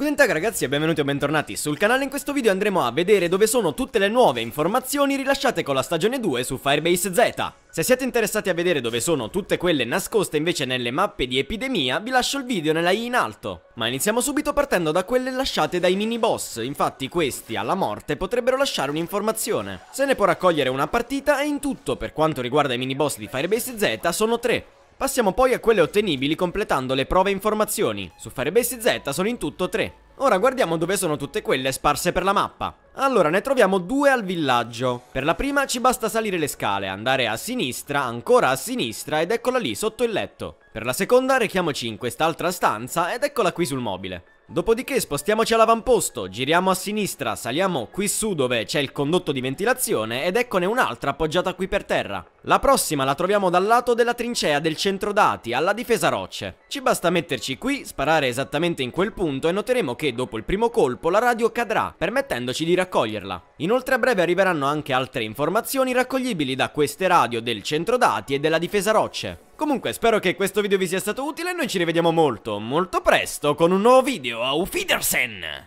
Guten ragazzi e benvenuti o bentornati sul canale, in questo video andremo a vedere dove sono tutte le nuove informazioni rilasciate con la stagione 2 su Firebase Z. Se siete interessati a vedere dove sono tutte quelle nascoste invece nelle mappe di epidemia, vi lascio il video nella i in alto. Ma iniziamo subito partendo da quelle lasciate dai mini boss, infatti questi alla morte potrebbero lasciare un'informazione. Se ne può raccogliere una partita e in tutto per quanto riguarda i mini boss di Firebase Z sono tre. Passiamo poi a quelle ottenibili completando le prove e informazioni. Su Fare Z sono in tutto 3. Ora guardiamo dove sono tutte quelle sparse per la mappa. Allora, ne troviamo due al villaggio. Per la prima ci basta salire le scale, andare a sinistra, ancora a sinistra ed eccola lì, sotto il letto. Per la seconda rechiamoci in quest'altra stanza ed eccola qui sul mobile. Dopodiché spostiamoci all'avamposto, giriamo a sinistra, saliamo qui su dove c'è il condotto di ventilazione ed eccone un'altra appoggiata qui per terra. La prossima la troviamo dal lato della trincea del centro dati, alla difesa rocce. Ci basta metterci qui, sparare esattamente in quel punto e noteremo che dopo il primo colpo la radio cadrà, permettendoci di raccogliere raccoglierla. Inoltre a breve arriveranno anche altre informazioni raccoglibili da queste radio del centro dati e della difesa rocce. Comunque spero che questo video vi sia stato utile e noi ci rivediamo molto molto presto con un nuovo video. Auf Wiedersehen!